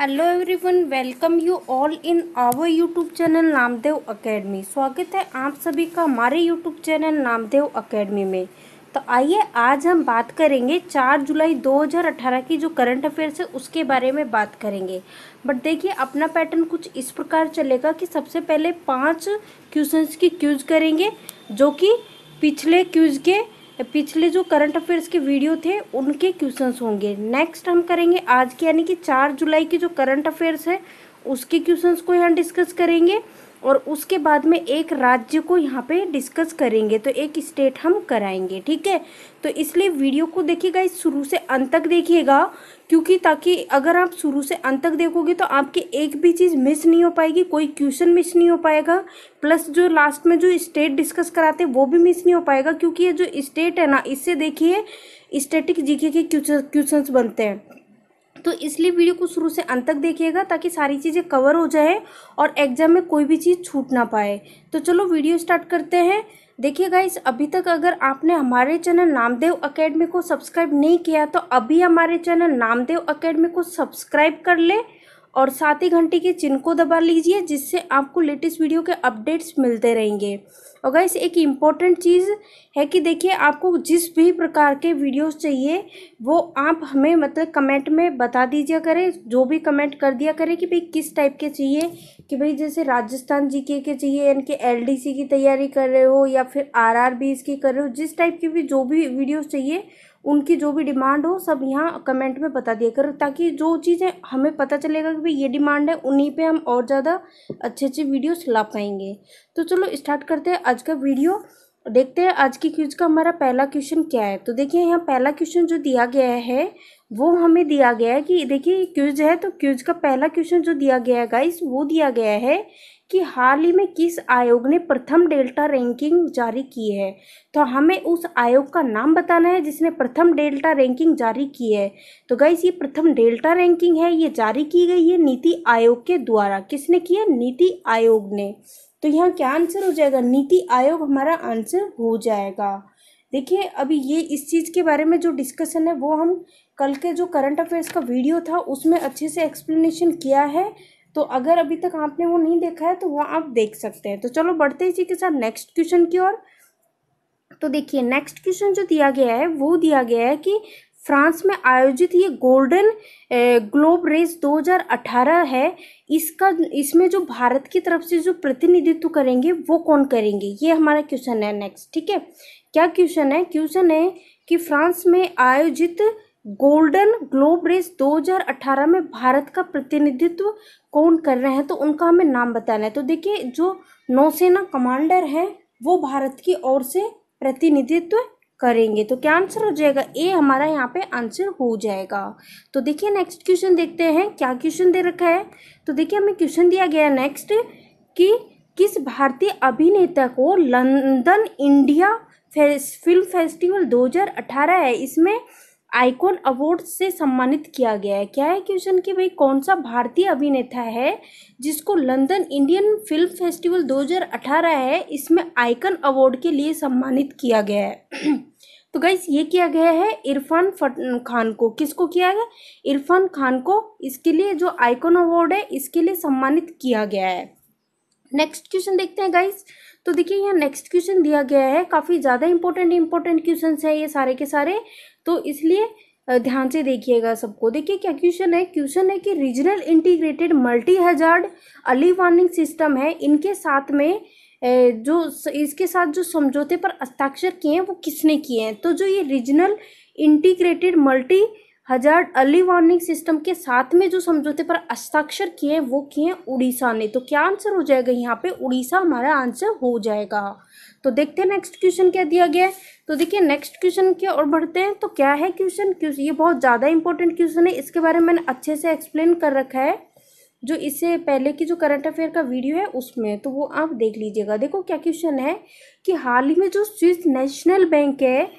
hello everyone welcome you all in our YouTube channel Namdev academy स्वागत है आप सभी का हमारे यूट्यूब चैनल नामदेव एकेडमी में तो आइए आज हम बात करेंगे 4 जुलाई 2018 की जो करंट अफेयर्स है उसके बारे में बात करेंगे बट देखिए अपना पैटर्न कुछ इस प्रकार चलेगा कि सबसे पहले पाँच क्वेश्चन की क्यूज करेंगे जो कि पिछले क्यूज के पिछले जो करंट अफेयर्स के वीडियो थे उनके क्वेश्चंस होंगे नेक्स्ट हम करेंगे आज के यानी कि चार जुलाई की जो करंट अफेयर्स है उसके क्वेश्चंस को यहाँ डिस्कस करेंगे और उसके बाद में एक राज्य को यहाँ पे डिस्कस करेंगे तो एक स्टेट हम कराएंगे ठीक है तो इसलिए वीडियो को देखिएगा इस शुरू से अंत तक देखिएगा क्योंकि ताकि अगर आप शुरू से अंत तक देखोगे तो आपकी एक भी चीज़ मिस नहीं हो पाएगी कोई क्वेश्चन मिस नहीं हो पाएगा प्लस जो लास्ट में जो स्टेट डिस्कस कराते हैं वो भी मिस नहीं हो पाएगा क्योंकि ये जो स्टेट है ना इससे देखिए स्टेटिक जीके के क्वेश्चन बनते हैं तो इसलिए वीडियो को शुरू से अंत तक देखिएगा ताकि सारी चीज़ें कवर हो जाए और एग्जाम में कोई भी चीज़ छूट ना पाए तो चलो वीडियो स्टार्ट करते हैं देखिए गाइस अभी तक अगर आपने हमारे चैनल नामदेव अकेडमी को सब्सक्राइब नहीं किया तो अभी हमारे चैनल नामदेव अकेडमी को सब्सक्राइब कर ले और साथ ही घंटे के चिन्ह को दबा लीजिए जिससे आपको लेटेस्ट वीडियो के अपडेट्स मिलते रहेंगे और गाइस एक इम्पॉर्टेंट चीज़ है कि देखिए आपको जिस भी प्रकार के वीडियोस चाहिए वो आप हमें मतलब कमेंट में बता दीजिए करें जो भी कमेंट कर दिया करें कि भाई किस टाइप के चाहिए कि भाई जैसे राजस्थान जी के, के चाहिए यानी कि एल की तैयारी कर रहे हो या फिर आर की कर रहे हो जिस टाइप की भी जो भी वीडियोज़ चाहिए उनकी जो भी डिमांड हो सब यहाँ कमेंट में बता दिया करो ताकि जो चीज़ें हमें पता चलेगा कि भाई ये डिमांड है उन्हीं पे हम और ज़्यादा अच्छे अच्छे वीडियोस ला पाएंगे तो चलो स्टार्ट करते हैं आज का वीडियो देखते हैं आज की क्यूज का हमारा पहला क्वेश्चन क्या है तो देखिए यहाँ पहला क्वेश्चन जो दिया गया है वो हमें दिया गया है कि देखिए क्यूज है तो क्यूज का पहला क्वेश्चन जो दिया गया है गाइस वो दिया गया है कि हाल ही में किस आयोग ने प्रथम डेल्टा रैंकिंग जारी की है तो हमें उस आयोग का नाम बताना है जिसने प्रथम डेल्टा रैंकिंग जारी की है तो गाइस ये प्रथम डेल्टा रैंकिंग है ये जारी की गई है नीति आयोग के द्वारा किसने किया नीति आयोग ने तो यहाँ क्या आंसर हो जाएगा नीति आयोग हमारा आंसर हो जाएगा देखिए अभी ये इस चीज़ के बारे में जो डिस्कशन है वो हम कल के जो करंट अफेयर्स का वीडियो था उसमें अच्छे से एक्सप्लेनेशन किया है तो अगर अभी तक आपने वो नहीं देखा है तो वह आप देख सकते हैं तो चलो बढ़ते इसी के साथ नेक्स्ट क्वेश्चन की ओर तो देखिए नेक्स्ट क्वेश्चन जो दिया गया है वो दिया गया है कि फ्रांस में आयोजित ये गोल्डन ग्लोब रेस 2018 है इसका इसमें जो भारत की तरफ से जो प्रतिनिधित्व करेंगे वो कौन करेंगे ये हमारा क्वेश्चन है नेक्स्ट ठीक है क्या क्वेश्चन है क्वेश्चन है कि फ्रांस में आयोजित गोल्डन ग्लोब रेस 2018 में भारत का प्रतिनिधित्व कौन कर रहे हैं तो उनका हमें नाम बताना है तो देखिए जो नौसेना कमांडर है वो भारत की ओर से प्रतिनिधित्व करेंगे तो क्या आंसर हो जाएगा ए हमारा यहाँ पे आंसर हो जाएगा तो देखिए नेक्स्ट क्वेश्चन देखते हैं क्या क्वेश्चन दे रखा है तो देखिए हमें क्वेश्चन दिया गया नेक्स्ट कि किस भारतीय अभिनेता को London India face, film festival 2018 है इसमें आइकॉन अवार्ड से सम्मानित किया गया है क्या है क्वेश्चन कि भाई कौन सा भारतीय अभिनेता है जिसको लंदन इंडियन फिल्म फेस्टिवल 2018 है इसमें आइकन अवार्ड के लिए सम्मानित किया गया है तो गाइस ये किया गया है इरफान खान को किसको किया गया इरफान खान को इसके लिए जो आइकॉन अवार्ड है इसके लिए सम्मानित किया गया है नेक्स्ट क्वेश्चन देखते हैं गाइस तो देखिए यहाँ नेक्स्ट क्वेश्चन दिया गया है काफ़ी ज़्यादा इंपॉर्टेंट इंपॉर्टेंट क्वेश्चन है ये सारे के सारे तो इसलिए ध्यान से देखिएगा सबको देखिए क्या क्वेश्चन है क्वेश्चन है कि regional integrated multi hazard early warning system है इनके साथ में जो इसके साथ जो समझौते पर हस्ताक्षर किए हैं वो किसने किए हैं तो जो ये regional integrated multi hazard early warning system के साथ में जो समझौते पर हस्ताक्षर किए हैं वो किए हैं उड़ीसा ने तो क्या आंसर हो जाएगा यहाँ पे उड़ीसा हमारा आंसर हो जाएगा तो देखते हैं नेक्स्ट क्वेश्चन क्या दिया गया है तो देखिए नेक्स्ट क्वेश्चन के और बढ़ते हैं तो क्या है क्वेश्चन क्वेश्चन ये बहुत ज़्यादा इंपॉर्टेंट क्वेश्चन है इसके बारे में मैंने अच्छे से एक्सप्लेन कर रखा है जो इससे पहले की जो करंट अफेयर का वीडियो है उसमें तो वो आप देख लीजिएगा देखो क्या क्वेश्चन है कि हाल ही में जो स्विस नेशनल बैंक है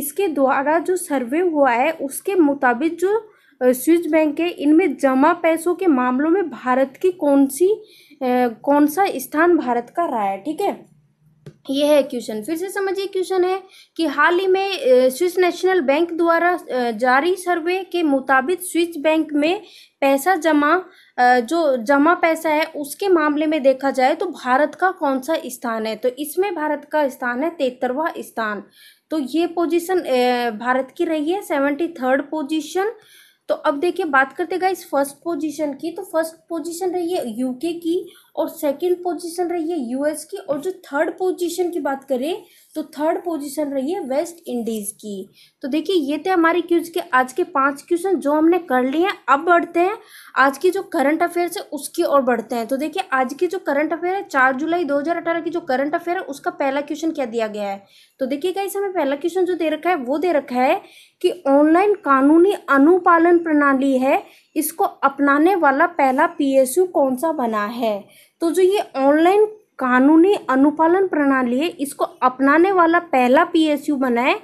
इसके द्वारा जो सर्वे हुआ है उसके मुताबिक जो स्विस बैंक है इनमें जमा पैसों के मामलों में भारत की कौन सी कौन सा स्थान भारत का रहा है ठीक है यह है क्वेश्चन फिर से समझिए क्वेश्चन है कि हाल ही में स्विस नेशनल बैंक द्वारा जारी सर्वे के मुताबिक स्विस बैंक में पैसा जमा जो जमा पैसा है उसके मामले में देखा जाए तो भारत का कौन सा स्थान है तो इसमें भारत का स्थान है तेहत्तरवा स्थान तो ये पोजीशन भारत की रही है सेवेंटी थर्ड पोजिशन तो अब देखिए बात करते गए इस फर्स्ट पोजीशन की तो फर्स्ट पोजीशन रही है यूके की और सेकंड पोजीशन रही है यूएस की और जो थर्ड पोजीशन की बात करें तो थर्ड पोजीशन रही है वेस्ट इंडीज़ की तो देखिए ये थे हमारे क्यूज के आज के पांच क्वेश्चन जो हमने कर लिए हैं अब बढ़ते हैं आज की जो करंट अफेयर्स है उसकी ओर बढ़ते हैं तो देखिए आज की जो करंट अफेयर है चार जुलाई दो की जो करंट अफेयर है उसका पहला क्वेश्चन क्या दिया गया है तो देखिए इस हमें पहला क्वेश्चन जो दे रखा है वो दे रखा है कि ऑनलाइन कानूनी अनुपालन प्रणाली है इसको अपनाने वाला पहला पीएसयू कौन सा बना है तो जो ये ऑनलाइन कानूनी अनुपालन प्रणाली है इसको अपनाने वाला पहला पीएसयू बना है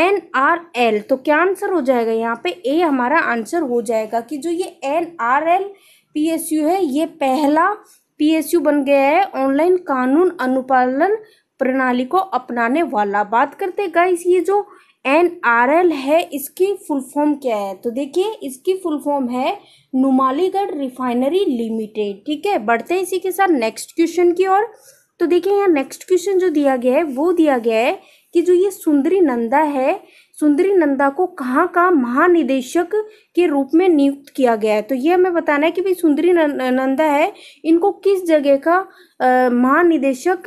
एन आर एल तो क्या आंसर हो जाएगा यहाँ पे ए हमारा आंसर हो जाएगा कि जो ये N R L P S U है ये पहला पी एस यू बन गया है ऑनलाइन कानून अनुपालन प्रणाली को अपनाने वाला बात करते गाइस ये जो एन आर एल है इसकी फुल फॉर्म क्या है तो देखिए इसकी फुल फॉर्म है नुमालीगढ़ रिफाइनरी लिमिटेड ठीक है बढ़ते हैं इसी के साथ नेक्स्ट क्वेश्चन की ओर तो देखिए यहाँ नेक्स्ट क्वेश्चन जो दिया गया है वो दिया गया है कि जो ये सुंदरी नंदा है सुंदरी नंदा को कहाँ का महानिदेशक के रूप में नियुक्त किया गया है तो ये हमें बताना है कि भाई सुंदरी नंदा है इनको किस जगह का महानिदेशक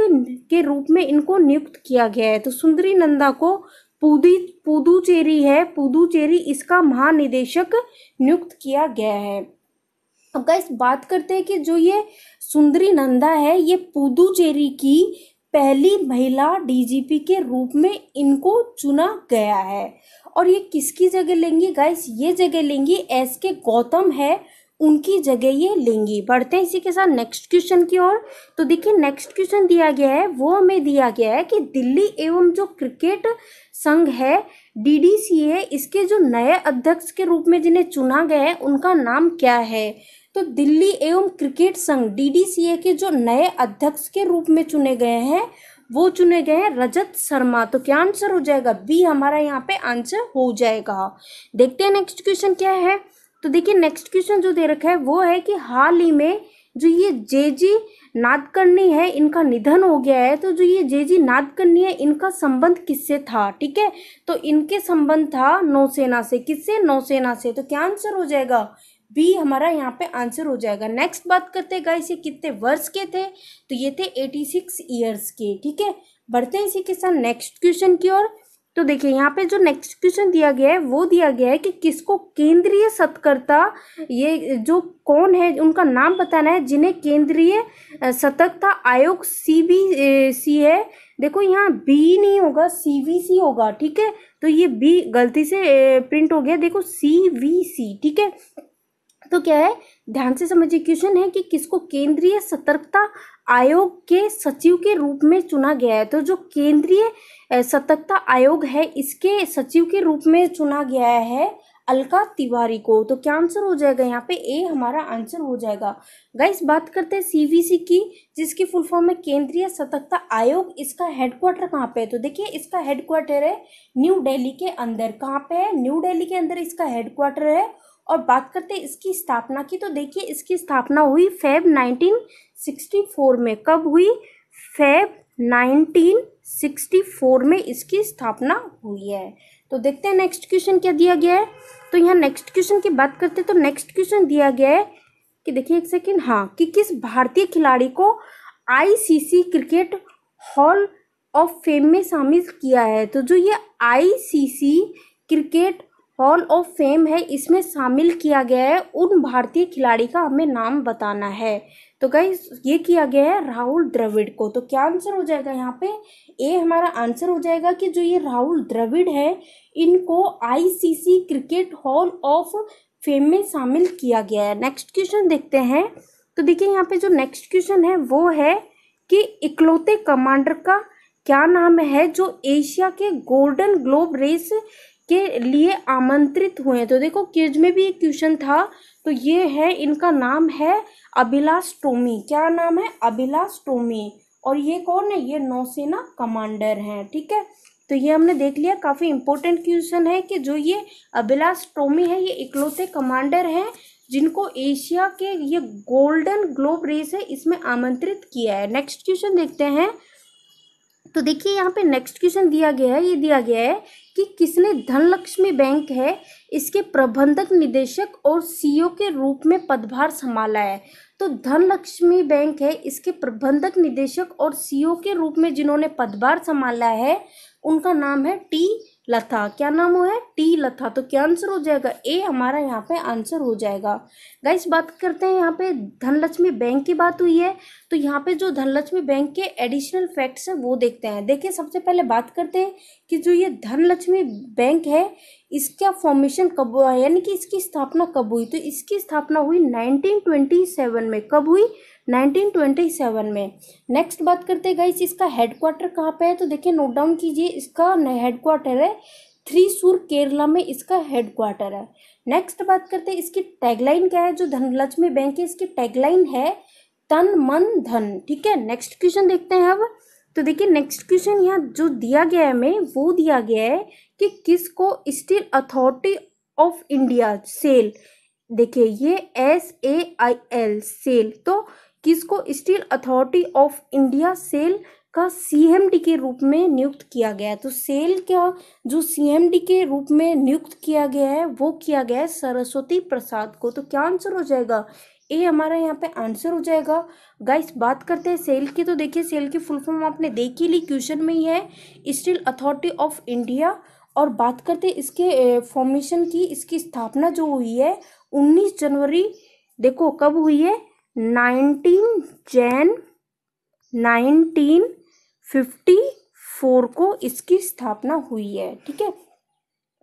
के रूप में इनको नियुक्त किया गया है तो सुंदरी नंदा को पुदी पुदुचेरी है पुदुचेरी इसका महानिदेशक नियुक्त किया गया है अब गाइस बात करते हैं कि जो ये सुंदरी नंदा है ये पुदुचेरी की पहली महिला डीजीपी के रूप में इनको चुना गया है और ये किसकी जगह लेंगी गाइस ये जगह लेंगी एस के गौतम है उनकी जगह ये लेंगी बढ़ते हैं इसी के साथ नेक्स्ट क्वेश्चन की ओर तो देखिए नेक्स्ट क्वेश्चन दिया गया है वो हमें दिया गया है कि दिल्ली एवं जो क्रिकेट संघ है है इसके जो नए अध्यक्ष के रूप में जिन्हें चुना गया है उनका नाम क्या है तो दिल्ली एवं क्रिकेट संघ डीडीसीए के जो नए अध्यक्ष के रूप में चुने गए हैं वो चुने गए हैं रजत शर्मा तो क्या आंसर हो जाएगा बी हमारा यहाँ पे आंसर हो जाएगा देखते हैं नेक्स्ट क्वेश्चन क्या है तो देखिए नेक्स्ट क्वेश्चन जो दे रखा है वो है कि हाल ही में जो ये जे जी नादकर्णी है इनका निधन हो गया है तो जो ये जे जी नादकर्णी है इनका संबंध किससे था ठीक है तो इनके संबंध था नौसेना से किससे नौसेना से तो क्या आंसर हो जाएगा बी हमारा यहाँ पे आंसर हो जाएगा नेक्स्ट बात करते हैं गाइस ये कितने वर्ष के थे तो ये थे एटी सिक्स ईयर्स के ठीक है बढ़ते हैं इसी के साथ नेक्स्ट क्वेश्चन की ओर तो देखिए यहाँ पे जो नेक्स्ट क्वेश्चन दिया गया है वो दिया गया है कि किसको केंद्रीय सतकर्ता ये जो कौन है उनका नाम बताना है जिन्हें केंद्रीय सतर्कता आयोग सी बी सी है देखो यहाँ बी नहीं होगा सी वी सी होगा ठीक है तो ये बी गलती से प्रिंट हो गया देखो सी वी सी ठीक है तो क्या है ध्यान से समझिए क्वेश्चन है कि किसको केंद्रीय सतर्कता आयोग के सचिव के रूप में चुना गया है तो जो केंद्रीय सतर्कता आयोग है इसके सचिव के रूप में चुना गया है अलका तिवारी को तो क्या आंसर हो जाएगा यहाँ पे ए हमारा आंसर हो जाएगा गाइस बात करते हैं सीवीसी की जिसकी फुल फॉर्म है केंद्रीय सतर्कता आयोग इसका हेडक्वार्टर कहाँ पे है तो देखिए इसका हेडक्वार्टर है न्यू दिल्ली के अंदर कहाँ पे है न्यू दिल्ली के अंदर इसका हेडक्वार्टर है और बात करते हैं इसकी स्थापना की तो देखिए इसकी स्थापना हुई फेब 1964 में कब हुई फेब 1964 में इसकी स्थापना हुई है तो देखते हैं नेक्स्ट क्वेश्चन क्या दिया गया है तो यहाँ नेक्स्ट क्वेश्चन की बात करते हैं तो नेक्स्ट क्वेश्चन दिया गया है कि देखिए एक सेकेंड हाँ कि किस भारतीय खिलाड़ी को ICC cricket hall of fame में शामिल किया है तो जो ये ICC cricket hall of fame है इसमें शामिल किया गया है उन भारतीय खिलाड़ी का हमें नाम बताना है तो गई ये किया गया है राहुल द्रविड़ को तो क्या आंसर हो जाएगा यहाँ पे ए हमारा आंसर हो जाएगा कि जो ये राहुल द्रविड़ है इनको ICC cricket hall of fame में शामिल किया गया है नेक्स्ट क्वेश्चन देखते हैं तो देखिए यहाँ पे जो नेक्स्ट क्वेश्चन है वो है कि इकलौते कमांडर का क्या नाम है जो एशिया के गोल्डन ग्लोब रेस के लिए आमंत्रित हुए तो देखो किज में भी एक क्वेश्चन था तो ये है इनका नाम है अभिलाष टोमी क्या नाम है अभिलाष टोमी और ये कौन है ये नौसेना कमांडर हैं ठीक है तो ये हमने देख लिया काफ़ी इंपॉर्टेंट क्वेश्चन है कि जो ये अभिलाष टोमी है ये इकलौते कमांडर हैं जिनको एशिया के ये गोल्डन ग्लोब रेस है इसमें आमंत्रित किया है नेक्स्ट क्वेश्चन देखते हैं तो देखिए यहाँ पे नेक्स्ट क्वेश्चन दिया गया है ये दिया गया है कि किसने धनलक्ष्मी बैंक है इसके प्रबंधक निदेशक और सीईओ e के रूप में पदभार संभाला है तो धनलक्ष्मी बैंक है इसके प्रबंधक निदेशक और सीईओ e के रूप में जिन्होंने पदभार संभाला है उनका नाम है टी लथा क्या नाम हो है टी लथा तो क्या आंसर हो जाएगा ए हमारा यहाँ पे आंसर हो जाएगा गाइस बात करते हैं यहाँ पे धनलक्ष्मी बैंक की बात हुई है तो यहाँ पे जो धनलक्ष्मी बैंक के एडिशनल फैक्ट्स हैं वो देखते हैं देखिए सबसे पहले बात करते हैं कि जो ये धनलक्ष्मी बैंक है इसका फॉर्मेशन कब हुआ यानी कि इसकी स्थापना कब हुई तो इसकी स्थापना हुई नाइनटीन में कब हुई 1927 में नेक्स्ट बात करते गई इसका हेडक्वार्टर कहाँ पे है तो देखिए नोट डाउन कीजिए इसका हेडक्वार्टर है थ्रीसूर केरला में इसका हेडक्वार्टर है नेक्स्ट बात करते हैं इसकी टैगलाइन क्या है जो धनलक्ष्मी बैंक है इसकी टैगलाइन है तन मन धन ठीक है नेक्स्ट क्वेश्चन देखते हैं अब तो देखिए नेक्स्ट क्वेश्चन यहाँ जो दिया गया है हमें वो दिया गया है कि किसको steel authority of India SAIL देखिए ये S A I L SAIL तो किसको steel authority of India SAIL का सीएमडी के रूप में नियुक्त किया गया है तो सेल का जो सीएमडी के रूप में नियुक्त किया गया है वो किया गया है सरस्वती प्रसाद को तो क्या आंसर हो जाएगा ए हमारा यहाँ पे आंसर हो जाएगा गाइस बात करते हैं सेल की तो देखिए सेल की फुल फॉर्म आपने देख ही ली क्वेश्चन में ही है स्टील अथॉरिटी ऑफ इंडिया और बात करते हैं इसके फॉर्मेशन की इसकी स्थापना जो हुई है उन्नीस जनवरी देखो कब हुई है 19 जैन 1954 फिफ्टी फोर को इसकी स्थापना हुई है ठीक है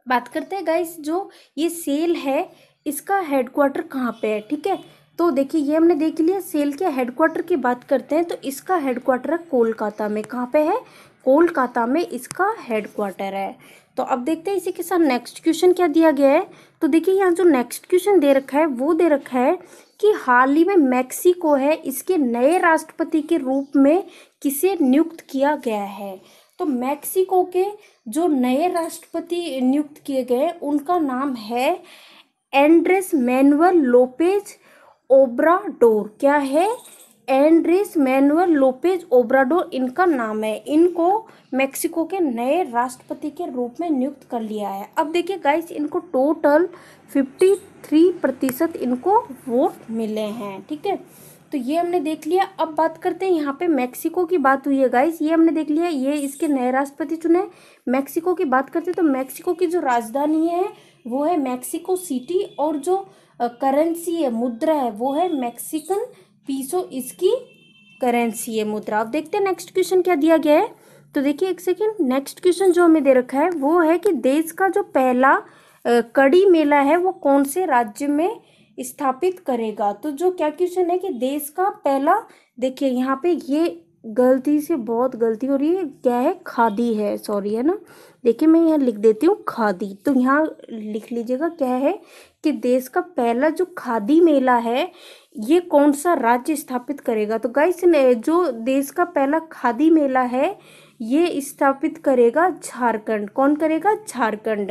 बात करते हैं गाइस जो ये सेल है इसका हेडक्वार्टर कहाँ पे है ठीक है तो देखिए ये हमने देख लिया सेल के हेडक्वार्टर की बात करते हैं तो इसका हेडक्वार्टर है कोलकाता में कहाँ पे है कोलकाता में इसका हेडक्वार्टर है तो अब देखते हैं इसी के साथ नेक्स्ट क्वेश्चन क्या दिया गया है तो देखिए यहाँ जो नेक्स्ट क्वेश्चन दे रखा है वो दे रखा है कि हाल ही में मैक्सिको है इसके नए राष्ट्रपति के रूप में किसे नियुक्त किया गया है तो मैक्सिको के जो नए राष्ट्रपति नियुक्त किए गए उनका नाम है एंड्रेस मैनुअल लोपेज ओब्राडोर क्या है एंड्रिस मैनुअल लोपेज ओब्राडोर इनका नाम है इनको मेक्सिको के नए राष्ट्रपति के रूप में नियुक्त कर लिया है अब देखिए गाइस इनको टोटल फिफ्टी थ्री प्रतिशत इनको वोट मिले हैं ठीक है तो ये हमने देख लिया अब बात करते हैं यहाँ पे मैक्सिको की बात हुई है गाइस ये हमने देख लिया ये इसके नए राष्ट्रपति चुने मैक्सिको की बात करते हैं तो मैक्सिको की जो राजधानी है वो है मैक्सिको सिटी और जो करेंसी है मुद्रा है वो है मैक्सिकन पीसो इसकी करेंसी है मुद्रा अब देखते हैं नेक्स्ट क्वेश्चन क्या दिया गया है तो देखिए एक सेकेंड नेक्स्ट क्वेश्चन जो हमें दे रखा है वो है कि देश का जो पहला कड़ी मेला है वो कौन से राज्य में स्थापित करेगा तो जो क्या क्वेश्चन है कि देश का पहला देखिए यहाँ पे ये गलती से बहुत गलती और ये क्या है खादी है सॉरी है ना देखिए मैं यहाँ लिख देती हूँ खादी तो यहाँ लिख लीजिएगा क्या है कि देश का पहला जो खादी मेला है ये कौन सा राज्य स्थापित करेगा तो गाइस जो देश का पहला खादी मेला है ये स्थापित करेगा झारखंड कौन करेगा झारखंड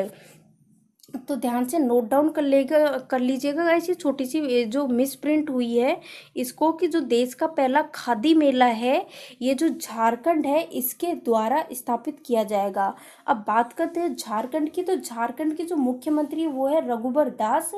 तो ध्यान से नोट डाउन कर लेगा कर लीजिएगा ऐसी छोटी सी जो मिस प्रिंट हुई है इसको कि जो देश का पहला खादी मेला है ये जो झारखंड है इसके द्वारा स्थापित किया जाएगा अब बात करते हैं झारखंड की तो झारखंड के जो मुख्यमंत्री वो है रघुबर दास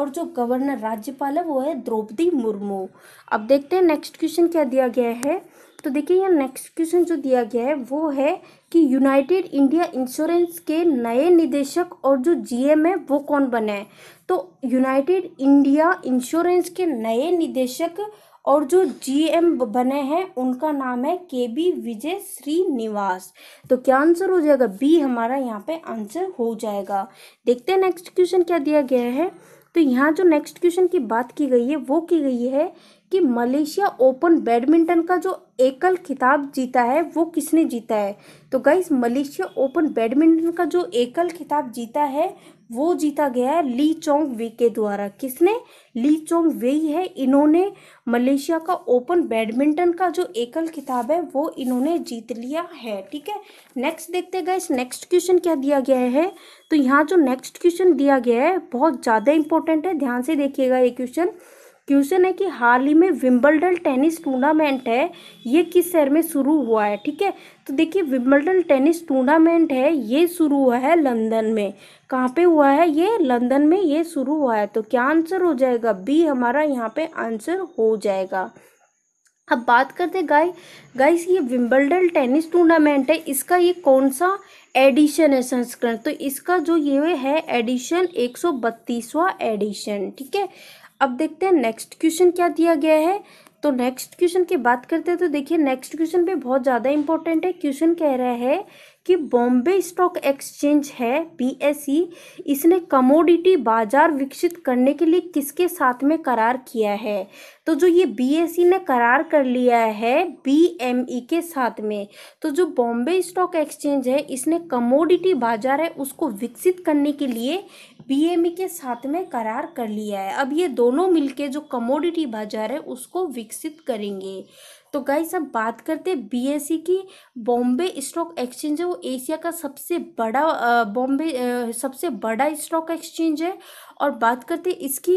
और जो गवर्नर राज्यपाल है वो है द्रौपदी मुर्मू अब देखते हैं नेक्स्ट क्वेश्चन क्या दिया गया है तो देखिए यहाँ नेक्स्ट क्वेश्चन जो दिया गया है वो है कि यूनाइटेड इंडिया इंश्योरेंस के नए निदेशक और जो जीएम है वो कौन बने हैं तो यूनाइटेड इंडिया इंश्योरेंस के नए निदेशक और जो जीएम बने हैं उनका नाम है के बी विजय श्रीनिवास तो क्या आंसर हो जाएगा बी हमारा यहाँ पे आंसर हो जाएगा देखते हैं नेक्स्ट क्वेश्चन क्या दिया गया है तो यहाँ जो नेक्स्ट क्वेश्चन की बात की गई है वो की गई है कि मलेशिया ओपन बैडमिंटन का जो एकल खिताब जीता है वो किसने जीता है तो गाइस मलेशिया ओपन बैडमिंटन का जो एकल खिताब जीता है वो जीता गया है ली चोंग वे के द्वारा किसने ली चोंग वे ही है इन्होंने मलेशिया का ओपन बैडमिंटन का जो एकल खिताब है वो इन्होंने जीत लिया है ठीक है नेक्स्ट देखते गए नेक्स्ट क्वेश्चन क्या दिया गया है तो यहाँ जो नेक्स्ट क्वेश्चन दिया गया है बहुत ज़्यादा इंपॉर्टेंट है ध्यान से देखिएगा ये क्वेश्चन क्वेश्चन है कि हाल ही में विम्बलडन टेनिस टूर्नामेंट है ये किस शहर में शुरू हुआ है ठीक है तो देखिए विम्बलडन टेनिस टूर्नामेंट है ये शुरू हुआ है लंदन में कहाँ पे हुआ है ये लंदन में ये शुरू हुआ है तो क्या आंसर हो जाएगा बी हमारा यहाँ पे आंसर हो जाएगा अब बात करते हैं गाय गाइस ये विम्बलडन टेनिस टूर्नामेंट है इसका ये कौन सा एडिशन है संस्करण तो इसका जो ये है एडिशन एक बत्तीसवा एडिशन ठीक है अब देखते हैं नेक्स्ट क्वेश्चन क्या दिया गया है तो नेक्स्ट क्वेश्चन की बात करते हैं तो देखिए नेक्स्ट क्वेश्चन भी बहुत ज़्यादा इंपॉर्टेंट है क्वेश्चन कह रहा है कि बॉम्बे स्टॉक एक्सचेंज है बीएसई e, इसने कमोडिटी बाजार विकसित करने के लिए किसके साथ में करार किया है तो जो ये बीएसई e ने करार कर लिया है बीएमई e के साथ में तो जो बॉम्बे स्टॉक एक्सचेंज है इसने कमोडिटी बाजार है उसको विकसित करने के लिए बीएमई e के साथ में करार कर लिया है अब ये दोनों मिलके जो कमोडिटी बाजार है उसको विकसित करेंगे तो गाइस अब बात करते हैं सी e की बॉम्बे स्टॉक एक्सचेंज है वो एशिया का सबसे बड़ा बॉम्बे सबसे बड़ा स्टॉक एक्सचेंज है और बात करते हैं इसकी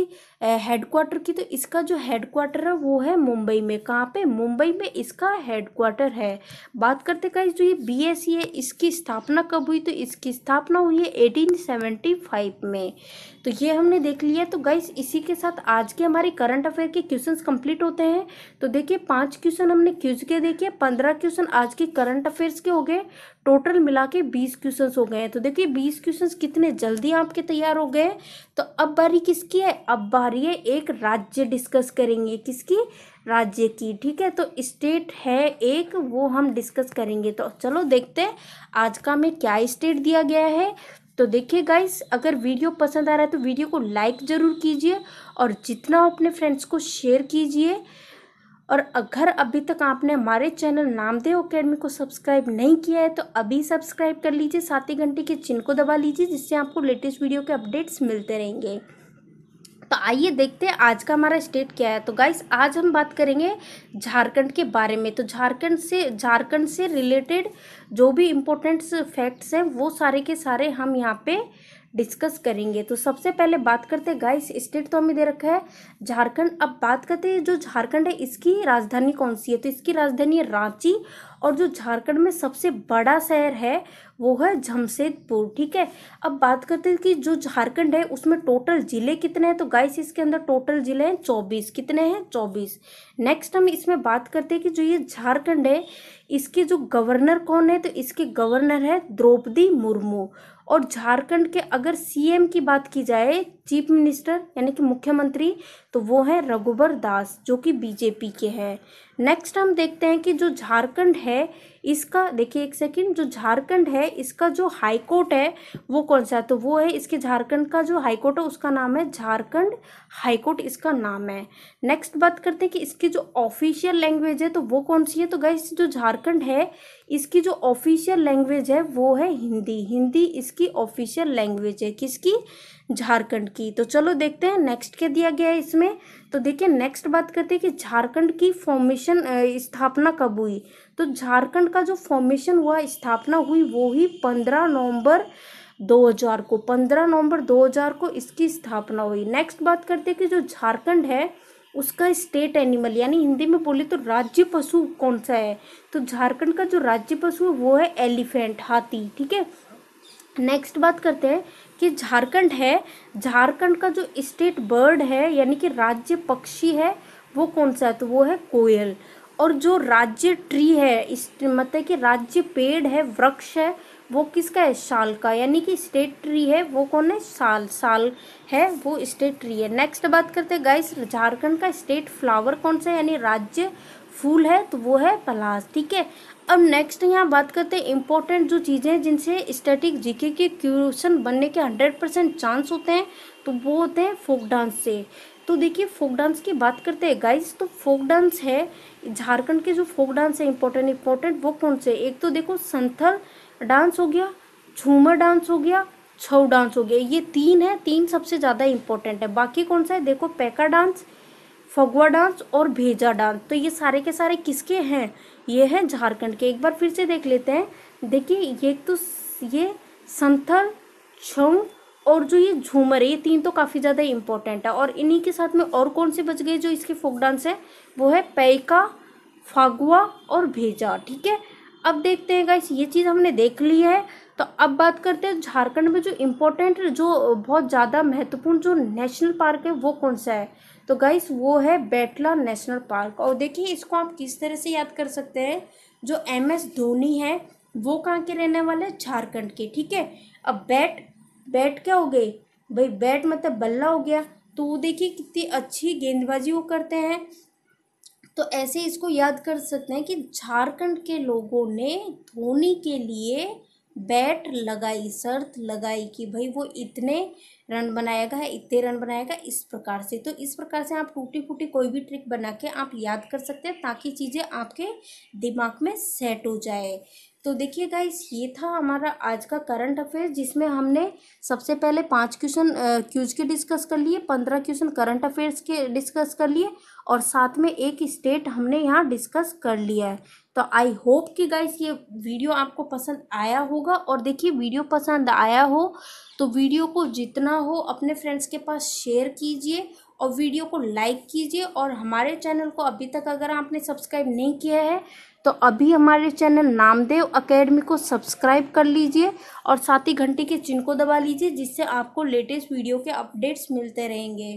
हेडक्वार्टर की तो इसका जो हेडक्वार्टर है वो है मुंबई में कहाँ पे मुंबई में इसका हेडक्वार्टर है बात करते का जो ये सी e है इसकी स्थापना कब हुई तो इसकी स्थापना हुई है फाइव में तो ये हमने देख लिया तो गाइस इसी के साथ आज के हमारे करंट अफेयर के क्वेश्चंस कंप्लीट होते हैं तो देखिए पांच क्वेश्चन क्वेश्चन हमने क्यूज के देखे पंद्रह क्वेश्चन आज के करंट अफेयर्स के हो गए टोटल मिला के बीस क्वेश्चन हो गए हैं तो देखिए बीस क्वेश्चन कितने जल्दी आपके तैयार हो गए तो अब बारी किसकी है अब बारी है एक राज्य डिस्कस करेंगे किसकी राज्य की ठीक है तो स्टेट है एक वो हम डिस्कस करेंगे तो चलो देखते हैं आज का हमें क्या स्टेट दिया गया है तो देखिए गाइस अगर वीडियो पसंद आ रहा है तो वीडियो को लाइक ज़रूर कीजिए और जितना अपने फ्रेंड्स को शेयर कीजिए और अगर अभी तक आपने हमारे चैनल नामदेव अकेडमी को सब्सक्राइब नहीं किया है तो अभी सब्सक्राइब कर लीजिए साथ ही घंटे के चिन्ह को दबा लीजिए जिससे आपको लेटेस्ट वीडियो के अपडेट्स मिलते रहेंगे तो आइए देखते हैं आज का हमारा स्टेट क्या है तो गाइस आज हम बात करेंगे झारखंड के बारे में तो झारखंड से झारखंड से रिलेटेड जो भी इम्पोर्टेंट फैक्ट्स हैं वो सारे के सारे हम यहाँ पे डिस्कस करेंगे तो सबसे पहले बात करते हैं गाइस स्टेट तो हमें दे रखा है झारखंड अब बात करते हैं जो झारखंड है इसकी राजधानी कौन सी है तो इसकी राजधानी है रांची और जो झारखंड में सबसे बड़ा शहर है वो है जमशेदपुर ठीक है अब बात करते हैं कि जो झारखंड है उसमें टोटल ज़िले कितने हैं तो गाइस इसके अंदर टोटल ज़िले हैं चौबीस कितने हैं चौबीस नेक्स्ट हम इसमें बात करते हैं कि जो ये झारखंड है इसके जो गवर्नर कौन है तो इसके गवर्नर है द्रौपदी मुर्मू और झारखंड के अगर सीएम की बात की जाए चीफ मिनिस्टर यानी कि मुख्यमंत्री तो वो है रघुबर दास जो कि बीजेपी के हैं नेक्स्ट हम देखते हैं कि जो झारखंड है इसका देखिए एक सेकंड जो झारखंड है इसका जो हाई कोर्ट है वो कौन सा है तो वो है इसके झारखंड का जो हाई कोर्ट है उसका नाम है झारखंड हाई कोर्ट इसका नाम है नेक्स्ट बात करते हैं कि इसकी जो ऑफिशियल लैंग्वेज है तो वो कौन सी है तो गई जो झारखंड है इसकी जो ऑफिशियल लैंग्वेज है वो है हिंदी हिंदी इसकी ऑफिशियल लैंग्वेज है किसकी झारखंड की तो चलो देखते हैं नेक्स्ट क्या दिया गया है इसमें तो देखिए नेक्स्ट बात करते हैं कि झारखंड की फॉर्मेशन स्थापना कब हुई तो झारखंड का जो फॉर्मेशन हुआ स्थापना हुई वो ही पंद्रह नवंबर 2000 को 15 नवंबर 2000 को इसकी स्थापना हुई नेक्स्ट बात करते हैं कि जो झारखंड है उसका स्टेट एनिमल यानी हिंदी में बोले तो राज्य पशु कौन सा है तो झारखंड का जो राज्य पशु है वो है एलिफेंट हाथी ठीक है नेक्स्ट बात करते हैं कि झारखंड है झारखंड का जो स्टेट बर्ड है यानी कि राज्य पक्षी है वो कौन सा है तो वो है कोयल और जो राज्य ट्री है इस मतलब कि राज्य पेड़ है वृक्ष है वो किसका है साल का यानी कि स्टेट ट्री है वो कौन है साल साल है वो स्टेट ट्री है नेक्स्ट बात करते हैं गाइस झारखंड का स्टेट फ्लावर कौन सा है यानी राज्य फूल है तो वो है पलाश ठीक है अब नेक्स्ट यहाँ बात करते हैं इंपॉर्टेंट जो चीज़ें हैं जिनसे स्टैटिक जीके के क्यूशन बनने के हंड्रेड परसेंट चांस होते हैं तो वो होते हैं फोक डांस से तो देखिए फोक डांस की बात करते हैं गाइस तो फोक डांस है झारखंड के जो फोक डांस है इंपॉर्टेंट इंपॉर्टेंट वो कौन से एक तो देखो संथल डांस हो गया झूमर डांस हो गया छऊ डांस हो गया ये तीन है तीन सबसे ज़्यादा इम्पोर्टेंट है बाकी कौन सा है देखो पैका डांस फगुआ डांस और भेजा डांस तो ये सारे के सारे किसके हैं ये हैं झारखंड के एक बार फिर से देख लेते हैं देखिए ये तो ये संथल छऊ और जो ये झूमर है ये तीन तो काफ़ी ज़्यादा इम्पोर्टेंट है और इन्हीं के साथ में और कौन से बच गए जो इसके फोक डांस हैं वो है पैका फागुआ और भेजा ठीक है अब देखते हैं गाइस ये चीज़ हमने देख ली है तो अब बात करते हैं झारखंड में जो इम्पोर्टेंट जो बहुत ज़्यादा महत्वपूर्ण जो नेशनल पार्क है वो कौन सा है तो गाइस वो है बैटला नेशनल पार्क और देखिए इसको आप किस तरह से याद कर सकते हैं जो एम एस धोनी है वो कहाँ के रहने वाले हैं झारखंड के ठीक है अब बैट बैट क्या हो गई भाई बैट मतलब बल्ला हो गया तो वो देखिए कितनी अच्छी गेंदबाजी वो करते हैं तो ऐसे इसको याद कर सकते हैं कि झारखंड के लोगों ने धोनी के लिए बैट लगाई शर्त लगाई कि भाई वो इतने रन बनाएगा है इतने रन बनाएगा इस प्रकार से तो इस प्रकार से आप टूटी फूटी कोई भी ट्रिक बना के आप याद कर सकते हैं ताकि चीज़ें आपके दिमाग में सेट हो जाए तो देखिए गाइस ये था हमारा आज का करंट अफेयर जिसमें हमने सबसे पहले पांच क्वेश्चन क्यूज के डिस्कस कर लिए पंद्रह क्वेश्चन करंट अफेयर्स के डिस्कस कर लिए और साथ में एक स्टेट हमने यहाँ डिस्कस कर लिया है तो आई होप कि गाइस ये वीडियो आपको पसंद आया होगा और देखिए वीडियो पसंद आया हो तो वीडियो को जितना हो अपने फ्रेंड्स के पास शेयर कीजिए और वीडियो को लाइक कीजिए और हमारे चैनल को अभी तक अगर आपने सब्सक्राइब नहीं किया है तो अभी हमारे चैनल नामदेव अकेडमी को सब्सक्राइब कर लीजिए और साथ ही घंटे के चिन्ह को दबा लीजिए जिससे आपको लेटेस्ट वीडियो के अपडेट्स मिलते रहेंगे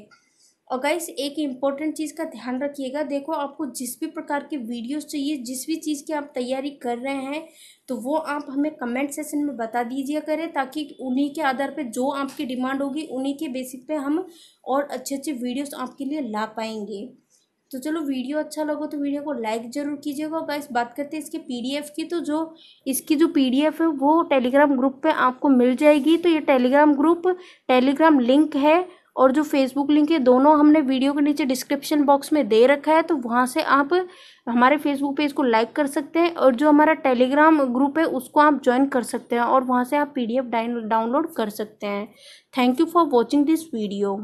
और गाइस एक इम्पॉर्टेंट चीज़ का ध्यान रखिएगा देखो आपको जिस भी प्रकार के वीडियोस चाहिए जिस भी चीज़ की आप तैयारी कर रहे हैं तो वो आप हमें कमेंट सेशन में बता दीजिए करें ताकि उन्हीं के आधार पे जो आपकी डिमांड होगी उन्हीं के बेसिस पे हम और अच्छे अच्छे वीडियोस आपके लिए ला पाएंगे तो चलो वीडियो अच्छा लगा तो वीडियो को लाइक ज़रूर कीजिएगा गाइस बात करते हैं इसके पीडीएफ की तो जो इसकी जो पीडीएफ है वो टेलीग्राम ग्रुप पे आपको मिल जाएगी तो ये टेलीग्राम ग्रुप टेलीग्राम लिंक है और जो फेसबुक लिंक है दोनों हमने वीडियो के नीचे डिस्क्रिप्शन बॉक्स में दे रखा है तो वहाँ से आप हमारे फेसबुक पेज को लाइक कर सकते हैं और जो हमारा टेलीग्राम ग्रुप है उसको आप ज्वाइन कर सकते हैं और वहाँ से आप पीडीएफ डाउनलोड कर सकते हैं thank you for watching this video